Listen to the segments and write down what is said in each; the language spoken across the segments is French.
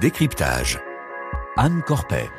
Décryptage. Anne Corpet.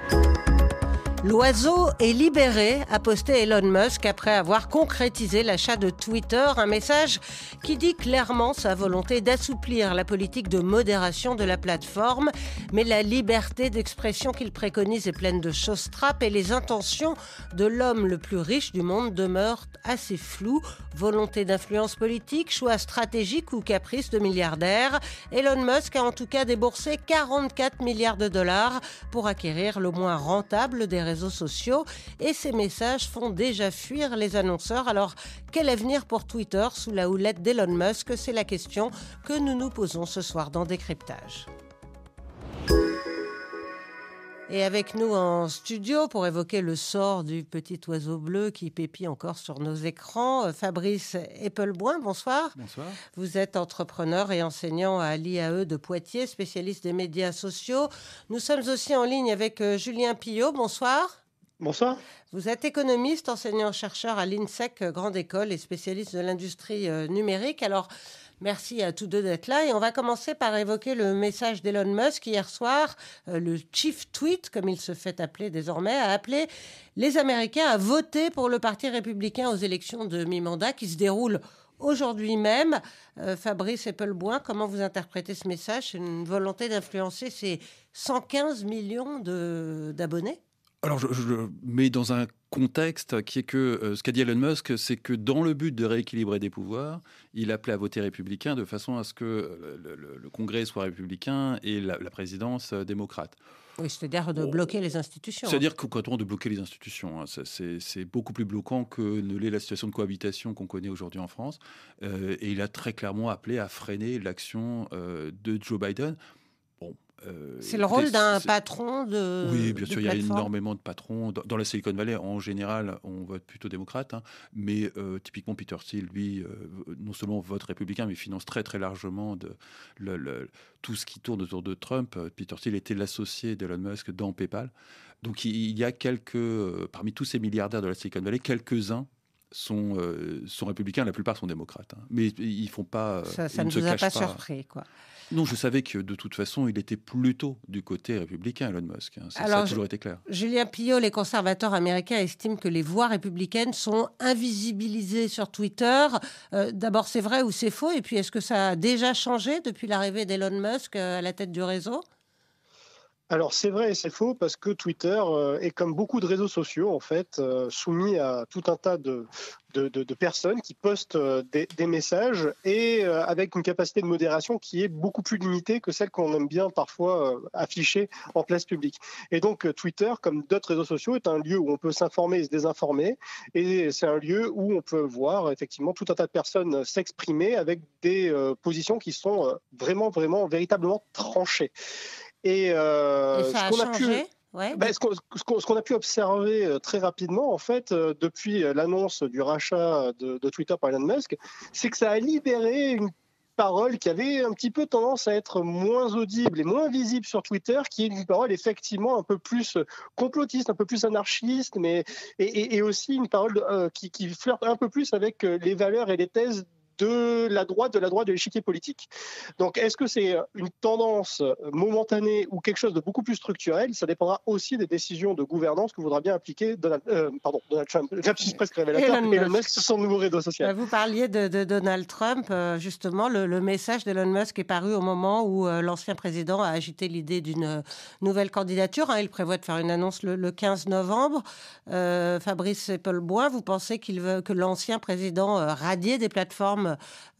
L'oiseau est libéré, a posté Elon Musk après avoir concrétisé l'achat de Twitter, un message qui dit clairement sa volonté d'assouplir la politique de modération de la plateforme, mais la liberté d'expression qu'il préconise est pleine de choses trappes et les intentions de l'homme le plus riche du monde demeurent assez floues. Volonté d'influence politique, choix stratégique ou caprice de milliardaire, Elon Musk a en tout cas déboursé 44 milliards de dollars pour acquérir le moins rentable des sociaux et ces messages font déjà fuir les annonceurs. Alors, quel avenir pour Twitter sous la houlette d'Elon Musk C'est la question que nous nous posons ce soir dans Décryptage. Et avec nous en studio pour évoquer le sort du petit oiseau bleu qui pépit encore sur nos écrans, euh, Fabrice Eppelboin, bonsoir. Bonsoir. Vous êtes entrepreneur et enseignant à l'IAE de Poitiers, spécialiste des médias sociaux. Nous sommes aussi en ligne avec euh, Julien Pillot, bonsoir. Bonsoir. Vous êtes économiste, enseignant-chercheur à l'INSEC euh, Grande École et spécialiste de l'industrie numérique. Alors, Merci à tous deux d'être là et on va commencer par évoquer le message d'Elon Musk hier soir. Euh, le chief tweet, comme il se fait appeler désormais, a appelé les Américains à voter pour le Parti républicain aux élections de mi-mandat qui se déroulent aujourd'hui même. Euh, Fabrice Eppelboin, comment vous interprétez ce message c'est Une volonté d'influencer ces 115 millions d'abonnés alors, je, je, mets dans un contexte qui est que euh, ce qu'a dit Elon Musk, c'est que dans le but de rééquilibrer des pouvoirs, il appelait à voter républicain de façon à ce que euh, le, Congrès soit républicain et la, présidence euh, démocrate. Oui, c'est-à-dire de bloquer les institutions. C'est-à-dire hein. que de bloquer les institutions, hein, c'est beaucoup plus bloquant que ne l'est la situation de cohabitation qu'on connaît aujourd'hui en France. et il a très clairement appelé à freiner l'action de Joe Biden euh, c'est le rôle d'un patron de. Oui, bien sûr, il y a énormément de patrons. Dans, la Silicon Valley, en général, on vote plutôt démocrate, hein. mais euh, typiquement Peter Thiel, lui, euh, non seulement vote républicain, mais finance très très largement de, tout ce qui tourne autour de Trump. Peter Thiel était l'associé d'Elon Musk dans PayPal. Donc il y a quelques, parmi tous ces milliardaires de la Silicon Valley, quelques-uns euh, sont, républicains, la plupart sont démocrates. Hein. Mais ils font pas. Euh, ça, ne vous a pas, surpris, quoi. Non, je savais que de toute façon, il était plutôt du côté républicain, Elon Musk. Hein. Ça, a toujours été clair. Julien Pillot, les conservateurs américains estiment que les voix républicaines sont invisibilisées sur Twitter. Euh, d'abord, c'est vrai ou c'est faux Et puis, est-ce que ça a déjà changé depuis l'arrivée d'Elon Musk à la tête du réseau alors c'est vrai et c'est faux parce que Twitter euh, est comme beaucoup de réseaux sociaux en fait euh, soumis à tout un tas de, de, personnes qui postent euh, des, des, messages et avec une capacité de modération qui est beaucoup plus limitée que celle qu'on aime bien parfois afficher en place publique. Et donc Twitter, comme d'autres réseaux sociaux, est un lieu où on peut s'informer et se désinformer et c'est un lieu où on peut voir effectivement tout un tas de personnes s'exprimer avec des positions qui sont vraiment, vraiment, véritablement tranchées. Euh, et, ce ce qu'on a pu observer euh, très rapidement, en fait, euh, depuis l'annonce du rachat de, Twitter par Elon Musk, c'est que ça a libéré une parole qui avait un petit peu tendance à être moins audible et moins visible sur Twitter, qui est une parole effectivement un peu plus complotiste, un peu plus anarchiste, mais et, aussi une parole qui, qui, flirte un peu plus avec les valeurs et les thèses de la droite, de la droite de l'échiquier politique. Donc est-ce que c'est une tendance momentanée ou quelque chose de beaucoup plus structurel Ça dépendra aussi des décisions de gouvernance que voudra bien appliquer Donald, euh, pardon, Donald Trump, presque révélateur, Elon, Elon Musk, son nouveau réseau social. Bah, vous parliez de, Donald Trump, euh, justement, le, message d'Elon Musk est paru au moment où euh, l'ancien président a agité l'idée d'une nouvelle candidature. Hein. Il prévoit de faire une annonce le, 15 novembre. fabrice Fabrice Paul Bois, vous pensez qu'il veut que l'ancien président radier des plateformes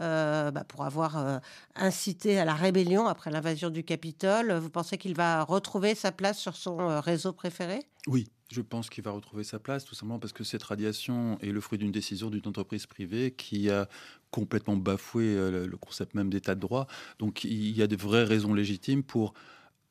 euh, bah, pour avoir euh, incité à la rébellion après l'invasion du Capitole. Vous pensez qu'il va retrouver sa place sur son euh, réseau préféré Oui, je pense qu'il va retrouver sa place, tout simplement parce que cette radiation est le fruit d'une décision d'une entreprise privée qui a complètement bafoué le concept même d'état de droit. Donc il y a de vraies raisons légitimes pour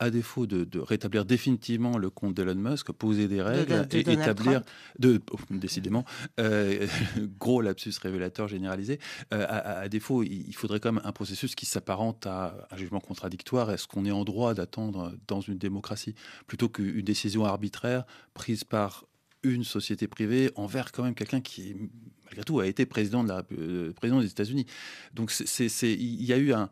à défaut de, rétablir définitivement le compte d'Elon Musk, poser des règles et établir, de, oh, décidément, euh, gros lapsus révélateur généralisé, euh, à, défaut, il faudrait quand même un processus qui s'apparente à un jugement contradictoire. Est-ce qu'on est en droit d'attendre dans une démocratie plutôt qu'une décision arbitraire prise par une société privée envers quand même quelqu'un qui, malgré tout, a été président, de la, euh, président des États-Unis. Donc il y a eu un,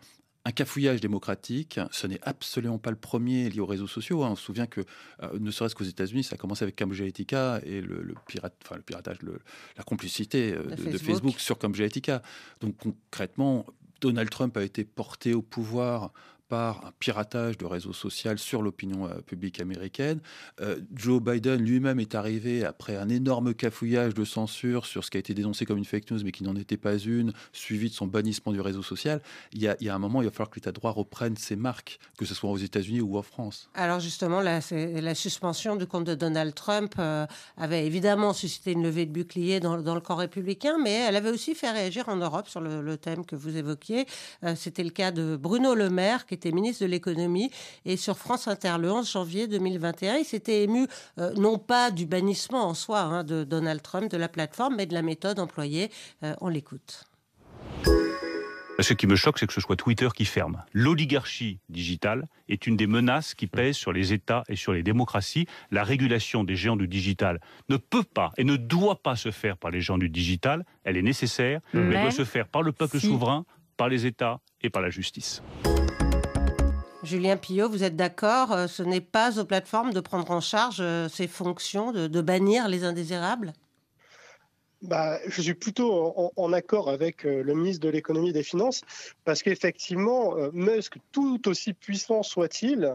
un cafouillage démocratique. Ce n'est absolument pas le premier lié aux réseaux sociaux. Hein. On se souvient que, euh, ne serait-ce qu'aux États-Unis, ça a commencé avec Cambridge Analytica et le, le piratage, la complicité euh, de, Facebook. sur Cambridge Analytica. Donc concrètement, Donald Trump a été porté au pouvoir par un piratage de réseau social sur l'opinion euh, publique américaine. Euh, Joe Biden lui-même est arrivé après un énorme cafouillage de censure sur ce qui a été dénoncé comme une fake news, mais qui n'en était pas une, suivi de son bannissement du réseau social. Il y a, un moment, il va falloir que l'État droit reprenne ses marques, que ce soit aux États-Unis ou en France. Alors justement, la, la suspension du compte de Donald Trump euh, avait évidemment suscité une levée de bouclier dans, le camp républicain, mais elle avait aussi fait réagir en Europe sur le, thème que vous évoquiez. C'était le cas de Bruno Le Maire, qui était ministre de l'économie, et sur France Inter le 11 janvier 2021. Il s'était ému euh, non pas du bannissement en soi hein, de Donald Trump de la plateforme, mais de la méthode employée. Euh, on l'écoute. Ce qui me choque, c'est que ce soit Twitter qui ferme. L'oligarchie digitale est une des menaces qui pèsent sur les États et sur les démocraties. La régulation des géants du digital ne peut pas et ne doit pas se faire par les géants du digital. Elle est nécessaire, mm. mais, elle doit se faire par le peuple souverain, par les États et par la justice. Julien Pillot, vous êtes d'accord euh, Ce n'est pas aux plateformes de prendre en charge euh, ces fonctions, de, bannir les indésirables bah, je suis plutôt en, accord avec euh, le ministre de l'économie et des finances parce qu'effectivement, Musk, tout aussi puissant soit-il,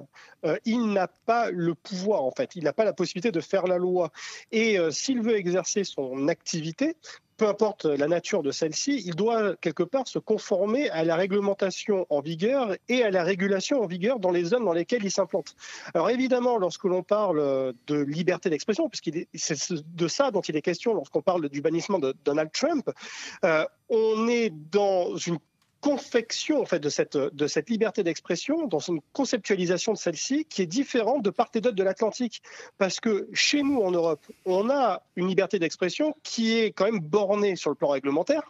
il n'a pas le pouvoir en fait, il n'a pas la possibilité de faire la loi. Et s'il veut exercer son activité, peu importe la nature de celle-ci, il doit quelque part se conformer à la réglementation en vigueur et à la régulation en vigueur dans les zones dans lesquelles il s'implante. Alors évidemment, lorsque l'on parle de liberté d'expression, puisqu'il c'est de ça dont il est question lorsqu'on parle du bannissement de Donald Trump, euh, on est dans une confection en fait de cette de cette liberté d'expression, dans une conceptualisation de celle-ci qui est différente de part et d'autre de l'Atlantique, parce que chez nous en Europe, on a une liberté d'expression qui est quand même bornée sur le plan réglementaire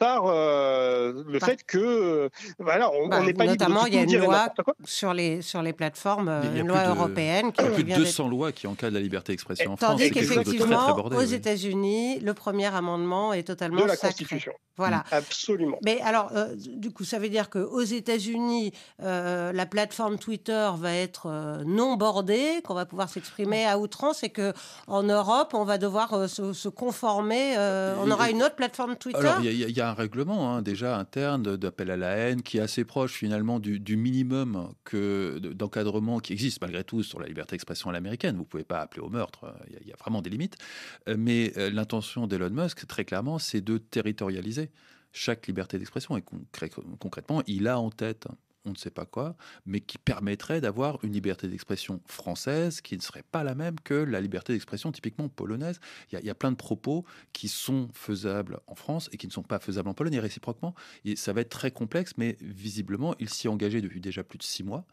par euh, le fait que euh, voilà, on bah, n'est pas notamment il y a une loi sur les sur les plateformes, euh, une loi européenne qui il y a plus de 200 lois qui encadrent la liberté d'expression en Tandis qu'effectivement aux États-Unis, le premier amendement est totalement la sacré. Constitution. Voilà. Absolument. Mais alors, du coup, ça veut dire qu'aux États-Unis, euh, la plateforme Twitter va être euh, non bordée, qu'on va pouvoir s'exprimer à outrance, et que en Europe, on va devoir euh, se, conformer. on aura une autre plateforme Twitter. il y, a un règlement hein, déjà interne d'appel à la haine qui est assez proche finalement du, minimum d'encadrement qui existe malgré tout sur la liberté d'expression à l'américaine. Vous pouvez pas appeler au meurtre. Il y, a vraiment des limites. Mais l'intention d'Elon Musk, très clairement, c'est de territorialiser chaque liberté d'expression. Et concrètement, il a en tête on ne sait pas quoi, mais qui permettrait d'avoir une liberté d'expression française qui ne serait pas la même que la liberté d'expression typiquement polonaise. Il y, a, plein de propos qui sont faisables en France et qui ne sont pas faisables en Pologne et réciproquement. ça va être très complexe, mais visiblement, il s'y est engagé depuis déjà plus de six mois.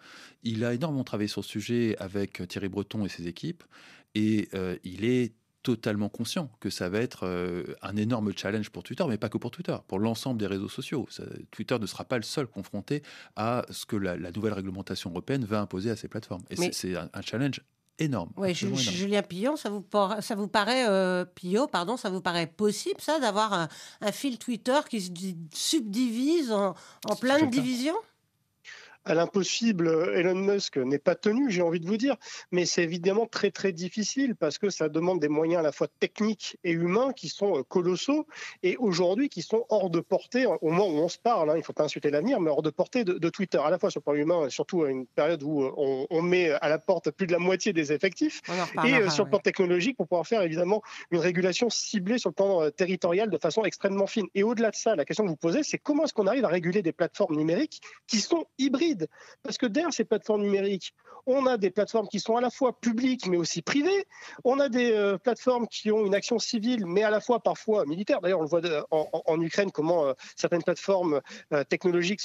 Il a énormément travaillé sur ce sujet avec Thierry Breton et ses équipes et euh, il est totalement conscient que ça va être euh, un énorme challenge pour Twitter, mais pas que pour Twitter, pour l'ensemble des réseaux sociaux. Twitter ne sera pas le seul confronté à ce que la, nouvelle réglementation européenne va imposer à ses plateformes. Et c'est un, challenge énorme. Oui, Julien Pillon, ça vous, ça vous paraît euh, pardon, ça vous paraît possible ça d'avoir un, fil Twitter qui se subdivise en, plein de divisions à l'impossible, euh, Elon Musk n'est pas tenu, j'ai envie de vous dire, mais c'est évidemment très très difficile parce que ça demande des moyens à la fois techniques et humains qui sont euh, colossaux et aujourd'hui qui sont hors de portée, hein, au moment où on se parle, hein, il ne faut pas insulter l'avenir, mais hors de portée de, Twitter, à la fois sur le plan humain, surtout à une période où euh, on, met à la porte plus de la moitié des effectifs, et sur le plan technologique pour pouvoir faire évidemment une régulation ciblée sur le plan territorial de façon extrêmement fine. Et au-delà de ça, la question que vous posez, c'est comment est-ce qu'on arrive à réguler des plateformes numériques qui sont hybrides parce que derrière ces plateformes numériques, on a des plateformes qui sont à la fois publiques mais aussi privées. On a des euh, plateformes qui ont une action civile mais à la fois parfois militaire. D'ailleurs, on le voit en, Ukraine comment euh, certaines plateformes euh, technologiques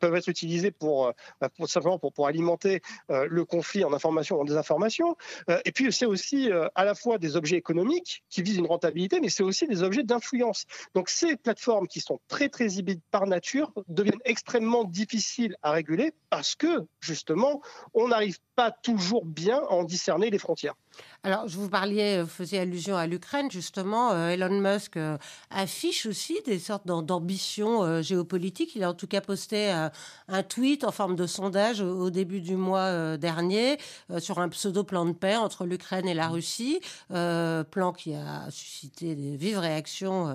peuvent être utilisées bah, pour, simplement pour, pour alimenter le conflit en information ou en désinformation. et puis c'est aussi à la fois des objets économiques qui visent une rentabilité, mais c'est aussi des objets d'influence. Donc ces plateformes qui sont très très hybrides par nature deviennent extrêmement difficiles à réguler right parce que, justement, on n'arrive pas toujours bien à en discerner les frontières. Alors, je vous vous euh, faisiez allusion à l'Ukraine, justement. Euh, Elon Musk euh, affiche aussi des sortes d'ambitions géopolitiques. Il a en tout cas posté un tweet en forme de sondage au début du mois dernier sur un pseudo-plan de paix entre l'Ukraine et la mm. Russie. plan qui a suscité des vives réactions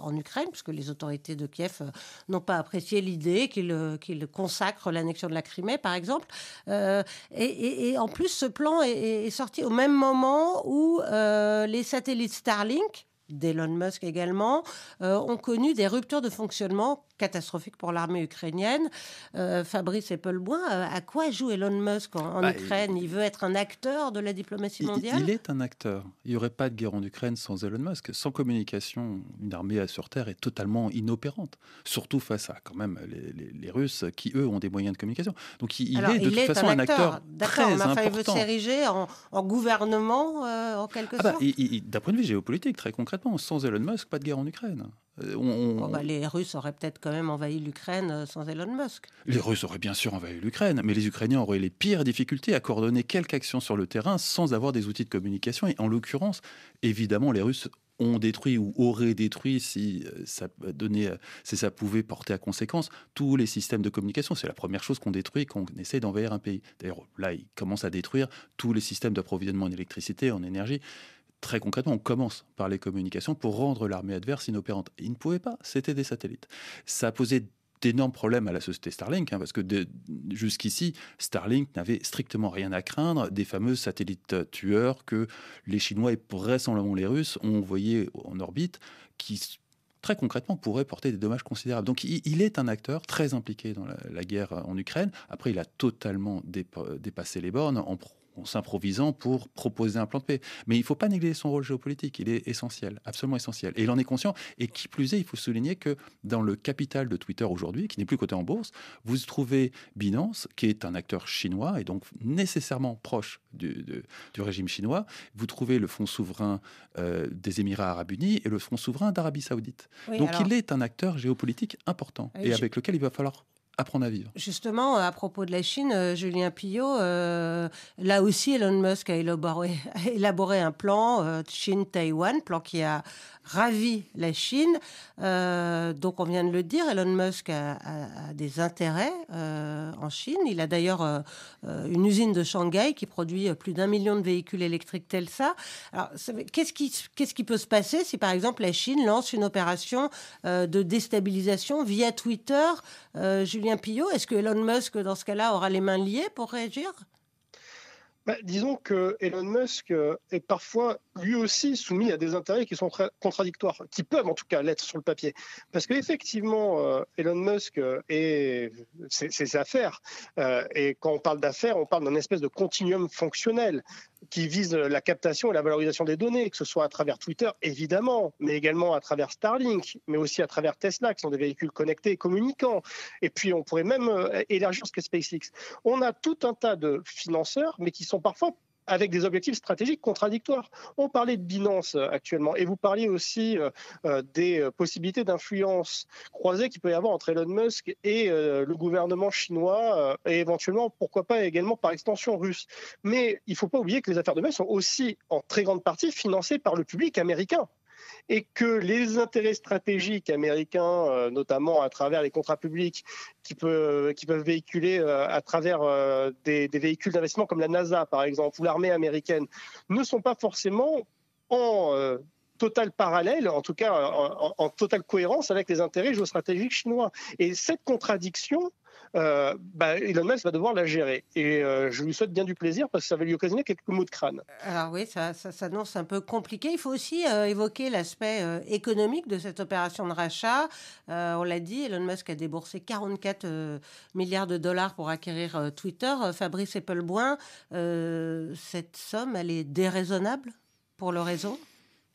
en Ukraine, puisque les autorités de Kiev n'ont pas apprécié l'idée qu'il consacre l'annexion de la Crimée, par exemple. Euh, et, en plus, ce plan est, sorti au même moment où euh, les satellites Starlink d'Elon Musk également, euh, ont connu des ruptures de fonctionnement catastrophique pour l'armée ukrainienne. Euh, Fabrice Eppelboin, euh, à quoi joue Elon Musk en, bah, Ukraine il, veut être un acteur de la diplomatie mondiale il, est un acteur. Il n'y aurait pas de guerre en Ukraine sans Elon Musk. Sans communication, une armée sur Terre est totalement inopérante. Surtout face à quand même les, Russes qui, eux, ont des moyens de communication. Donc il, est de toute façon un acteur, très enfin, Il veut s'ériger en, gouvernement, euh, en quelque ah bah, sorte. D'un point de vue géopolitique, très concrètement, sans Elon Musk, pas de guerre en Ukraine. Euh, oh, bah, les Russes auraient peut-être quand même envahi l'Ukraine euh, sans Elon Musk. Les Russes auraient bien sûr envahi l'Ukraine, mais les Ukrainiens auraient les pires difficultés à coordonner quelques actions sur le terrain sans avoir des outils de communication. Et en l'occurrence, évidemment, les Russes ont détruit ou auraient détruit, si euh, ça, si ça pouvait porter à conséquence, tous les systèmes de communication. C'est la première chose qu'on détruit quand on essaie d'envahir un pays. D'ailleurs, là, ils commencent à détruire tous les systèmes d'approvisionnement en électricité, en énergie très concrètement, on commence par les communications pour rendre l'armée adverse inopérante. Ils ne pouvaient pas, c'était des satellites. Ça a posé d'énormes problèmes à la société Starlink, hein, parce que jusqu'ici, Starlink n'avait strictement rien à craindre des fameux satellites tueurs que les Chinois et vraisemblablement les Russes ont envoyés en orbite, qui très concrètement pourraient porter des dommages considérables. Donc il, est un acteur très impliqué dans la, guerre en Ukraine. Après, il a totalement dépassé les bornes en, en s'improvisant pour proposer un plan de paix. Mais il ne faut pas négliger son rôle géopolitique, il est essentiel, absolument essentiel. Et il en est conscient, et qui plus est, il faut souligner que dans le capital de Twitter aujourd'hui, qui n'est plus coté en bourse, vous trouvez Binance, qui est un acteur chinois, et donc nécessairement proche du, régime chinois, vous trouvez le fonds souverain euh, des Émirats arabes unis et le fonds souverain d'Arabie saoudite. donc il est un acteur géopolitique important, et avec lequel il va falloir apprendre à vivre. Justement, euh, à propos de la Chine, euh, Julien Pillot, euh, là aussi, Elon Musk a élaboré, un plan Chine-Taïwan, plan qui a ravi la Chine. donc, on vient de le dire, Elon Musk a, des intérêts en Chine. Il a d'ailleurs une usine de Shanghai qui produit plus d'un million de véhicules électriques tels ça. Alors, qu'est-ce qui, qu'est-ce qui peut se passer si, par exemple, la Chine lance une opération de déstabilisation via Twitter Julien Pillot, est-ce que Elon Musk, dans ce cas-là, aura les mains liées pour réagir bah, disons que Elon Musk euh, est parfois lui aussi soumis à des intérêts qui sont contradictoires, qui peuvent en tout cas l'être sur le papier. Parce qu'effectivement, effectivement euh, Elon Musk euh, et ses, affaires, euh, et quand on parle d'affaires, on parle d'un espèce de continuum fonctionnel qui vise la captation et la valorisation des données, que ce soit à travers Twitter, évidemment, mais également à travers Starlink, mais aussi à travers Tesla, qui sont des véhicules connectés et communicants. Et puis, on pourrait même élargir ce qu'est SpaceX. On a tout un tas de financeurs, mais qui sont parfois avec des objectifs stratégiques contradictoires. On parlait de Binance euh, actuellement et vous parliez aussi euh, euh, des possibilités d'influence croisée qu'il peut y avoir entre Elon Musk et le gouvernement chinois et éventuellement, pourquoi pas également par extension russe. Mais il ne faut pas oublier que les affaires de Musk sont aussi en très grande partie financées par le public américain et que les intérêts stratégiques américains, euh, notamment à travers les contrats publics qui, peuvent, véhiculer euh, à travers euh, des, véhicules d'investissement comme la NASA, par exemple, ou l'armée américaine, ne sont pas forcément en total parallèle, en tout cas en, en, totale cohérence avec les intérêts géostratégiques chinois. Et cette contradiction, euh, bah, Elon Musk va devoir la gérer. Et euh, je lui souhaite bien du plaisir parce que ça va lui occasionner quelques mots de crâne. Alors oui, ça, s'annonce un peu compliqué. Il faut aussi euh, évoquer l'aspect économique de cette opération de rachat. on l'a dit, Elon Musk a déboursé 44 milliards de dollars pour acquérir Twitter. Fabrice Epelboin, cette somme, elle est déraisonnable pour le réseau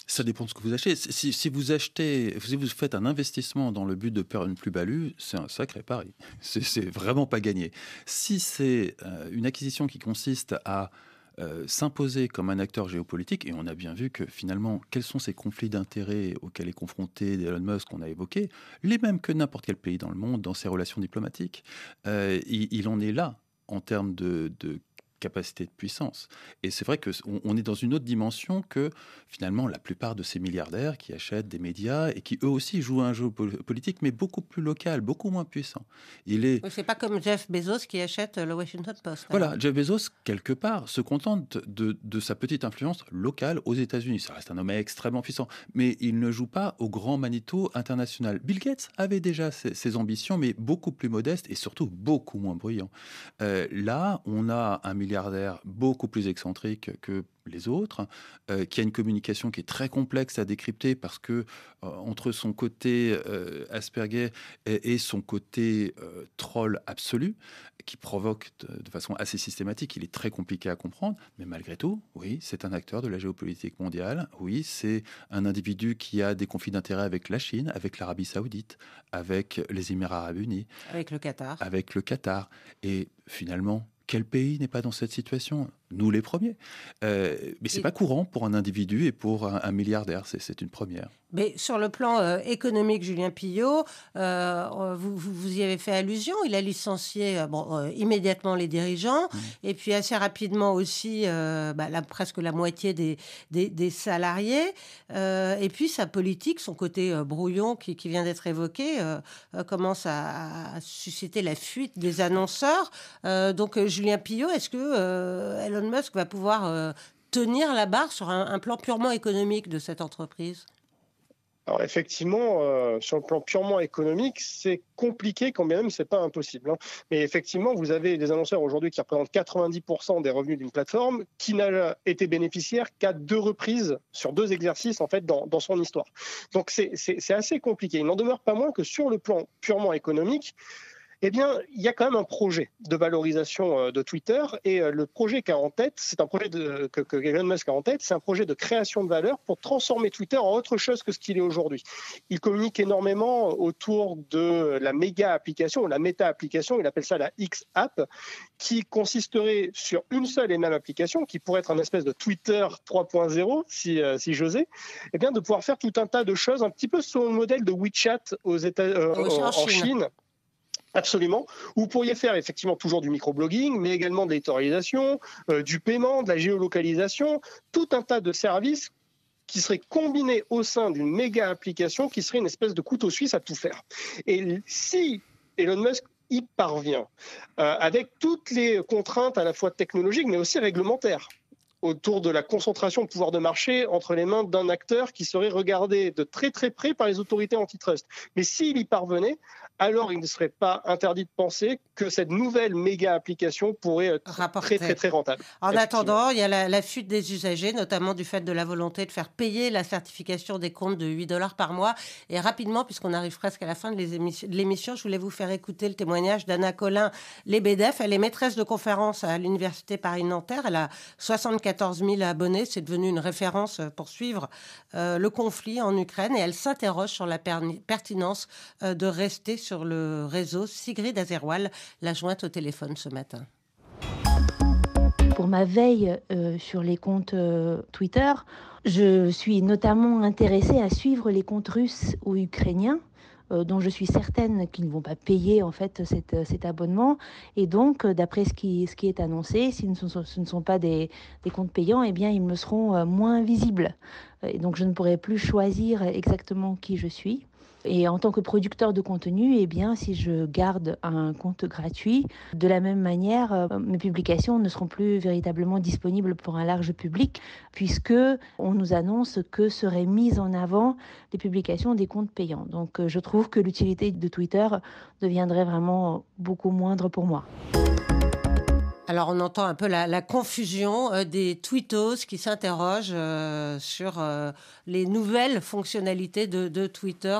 ça dépend de ce que vous achetez. Si, vous achetez, si vous faites un investissement dans le but de perdre une plus-value, c'est un sacré pari. C'est vraiment pas gagné. Si c'est euh, une acquisition qui consiste à euh, s'imposer comme un acteur géopolitique, et on a bien vu que finalement, quels sont ces conflits d'intérêts auxquels est confronté Elon Musk qu'on a évoqué, les mêmes que n'importe quel pays dans le monde dans ses relations diplomatiques. Euh, il, en est là en termes de, de capacité de puissance. Et c'est vrai que on, est dans une autre dimension que finalement la plupart de ces milliardaires qui achètent des médias et qui eux aussi jouent un jeu politique, mais beaucoup plus local, beaucoup moins puissant. Il est. C'est pas comme Jeff Bezos qui achète euh, le Washington Post. Hein. Voilà, Jeff Bezos quelque part se contente de, de sa petite influence locale aux États-Unis. Ça reste un homme extrêmement puissant, mais il ne joue pas au grand manito international. Bill Gates avait déjà ses, ambitions, mais beaucoup plus modestes et surtout beaucoup moins bruyants. Euh, là, on a un milliardaire beaucoup plus excentrique que les autres, euh, qui a une communication qui est très complexe à décrypter parce que euh, entre son côté euh, Asperger et, son côté troll absolu, qui provoque de, de, façon assez systématique, il est très compliqué à comprendre, mais malgré tout, oui, c'est un acteur de la géopolitique mondiale, oui, c'est un individu qui a des conflits d'intérêts avec la Chine, avec l'Arabie saoudite, avec les Émirats arabes unis, avec le Qatar. Avec le Qatar. Et finalement, quel pays n'est pas dans cette situation nous les premiers. Euh, mais c'est pas courant pour un individu et pour un, milliardaire, c'est une première. Mais sur le plan euh, économique, Julien Pillot, euh, vous, vous, y avez fait allusion. Il a licencié immédiatement les dirigeants mmh. et puis assez rapidement aussi bah, presque la moitié des, des, salariés. et puis sa politique, son côté brouillon qui, vient d'être évoqué, commence à, susciter la fuite des annonceurs. donc Julien Pillot, est-ce que Musk va pouvoir euh, tenir la barre sur un, plan purement économique de cette entreprise alors effectivement, euh, sur le plan purement économique, c'est compliqué quand bien même c'est pas impossible. Hein. Mais effectivement, vous avez des annonceurs aujourd'hui qui représentent 90% des revenus d'une plateforme qui n'a été bénéficiaire qu'à deux reprises sur deux exercices en fait dans, dans son histoire. Donc c'est assez compliqué. Il n'en demeure pas moins que sur le plan purement économique, eh bien, il y a quand même un projet de valorisation euh, de Twitter. Et euh, le projet qu'a en tête, c'est un projet de, que, Elon Musk a en tête, c'est un projet de création de valeur pour transformer Twitter en autre chose que ce qu'il est aujourd'hui. Il communique énormément autour de la méga application, la méta application, il appelle ça la X app, qui consisterait sur une seule et même application, qui pourrait être un espèce de Twitter 3.0, si, euh, si j'osais, eh bien, de pouvoir faire tout un tas de choses, un petit peu sur le modèle de WeChat aux États, en, Chine Absolument. Vous pourriez faire effectivement toujours du microblogging, mais également de l'éditorialisation, euh, du paiement, de la géolocalisation, tout un tas de services qui seraient combinés au sein d'une méga application qui serait une espèce de couteau suisse à tout faire. Et si Elon Musk y parvient, euh, avec toutes les contraintes à la fois technologiques mais aussi réglementaires, autour de la concentration de pouvoir de marché entre les mains d'un acteur qui serait regardé de très très près par les autorités antitrust. Mais s'il y parvenait, alors il ne serait pas interdit de penser que cette nouvelle méga application pourrait être euh, très très rentable. En attendant, il y a la, fuite des usagers, notamment du fait de la volonté de faire payer la certification des comptes de 8 dollars par mois. Et rapidement, puisqu'on arrive presque à la fin de l'émission, je voulais vous faire écouter le témoignage d'Anna Colin, BDF. Elle est maîtresse de conférence à l'Université Paris-Nanterre. Elle a ans. 14 000 abonnés, c'est devenu une référence euh, pour suivre euh, le conflit en Ukraine et elle s'interroge sur la pertinence euh, de rester sur le réseau. Sigrid Azerwal l'a jointe au téléphone ce matin. Pour ma veille sur les comptes Twitter, je suis notamment intéressée à suivre les comptes russes ou ukrainiens euh, dont je suis certaine qu'ils ne vont pas payer en fait cet euh, abonnement. Et donc, euh, d'après ce qui, est annoncé, si ce ne sont, pas des, comptes payants, eh bien, ils me seront moins visibles. Et donc, je ne pourrai plus choisir exactement qui je suis. Et en tant que producteur de contenu, eh bien, si je garde un compte gratuit, de la même manière, euh, mes publications ne seront plus véritablement disponibles pour un large public, puisque on nous annonce que seraient mises en avant les publications des comptes payants. Donc, euh, je trouve que l'utilité de Twitter deviendrait vraiment beaucoup moindre pour moi. Alors on entend un peu la, confusion euh, des tweetos qui s'interrogent euh, sur euh, les nouvelles fonctionnalités de, Twitter.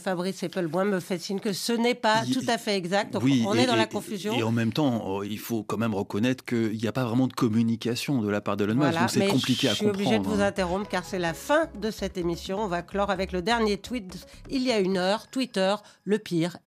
Fabrice Eppelboin me fait signe que ce n'est pas tout à fait exact. oui, on est dans la confusion. Et, en même temps, oh, il faut quand même reconnaître qu'il n'y a pas vraiment de communication de la part de Musk. c'est compliqué à comprendre. Je suis obligée de vous hein. interrompre car c'est la fin de cette émission. On va clore avec le dernier tweet il y a une heure. Twitter, le pire